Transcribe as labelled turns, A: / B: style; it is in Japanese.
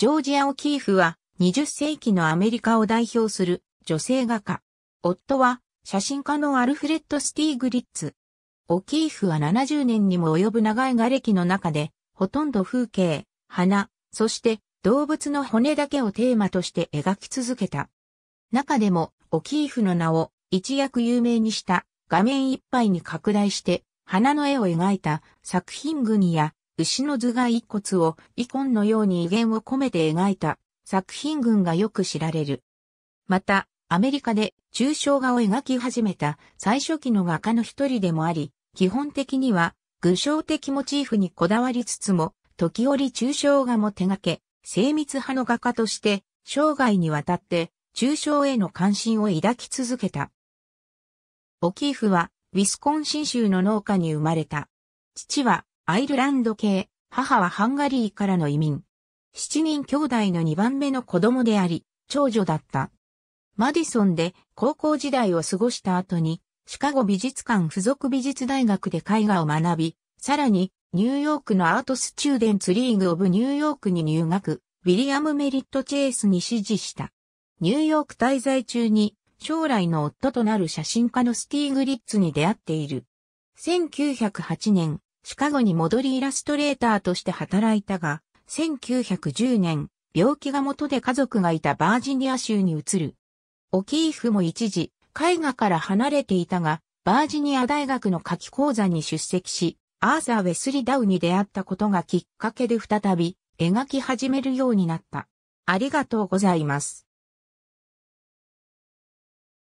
A: ジョージア・オキーフは20世紀のアメリカを代表する女性画家。
B: 夫は写真家のアルフレッド・スティーグリッツ。オキーフは70年にも及ぶ長い瓦礫の中で、ほとんど風景、花、そして動物の骨だけをテーマとして描き続けた。中でも、オキーフの名を一躍有名にした画面いっぱいに拡大して花の絵を描いた作品群や牛の頭蓋骨をイコンのように威厳を込めて描いた作品群がよく知られる。また、アメリカで抽象画を描き始めた最初期の画家の一人でもあり、基本的には具象的モチーフにこだわりつつも、時折抽象画も手掛け、精密派の画家として生涯にわたって抽象への関心を抱き続けた。オキーフはウィスコンシン州の農家に生まれた。父はアイルランド系、母はハンガリーからの移民。七人兄弟の二番目の子供であり、長女だった。マディソンで高校時代を過ごした後に、シカゴ美術館附属美術大学で絵画を学び、さらに、ニューヨークのアートスチューデンツリーグオブニューヨークに入学、ウィリアム・メリット・チェイスに指示した。ニューヨーク滞在中に、将来の夫となる写真家のスティーグリッツに出会っている。1908年、シカゴに戻りイラストレーターとして働いたが、1910年、病気が元で家族がいたバージニア州に移る。オキーフも一時、絵画から離れていたが、バージニア大学の夏季講座に出席し、アーサー・ウェスリ・ダウに出会ったことがきっかけで再び、描き始めるよ
A: うになった。ありがとうございます。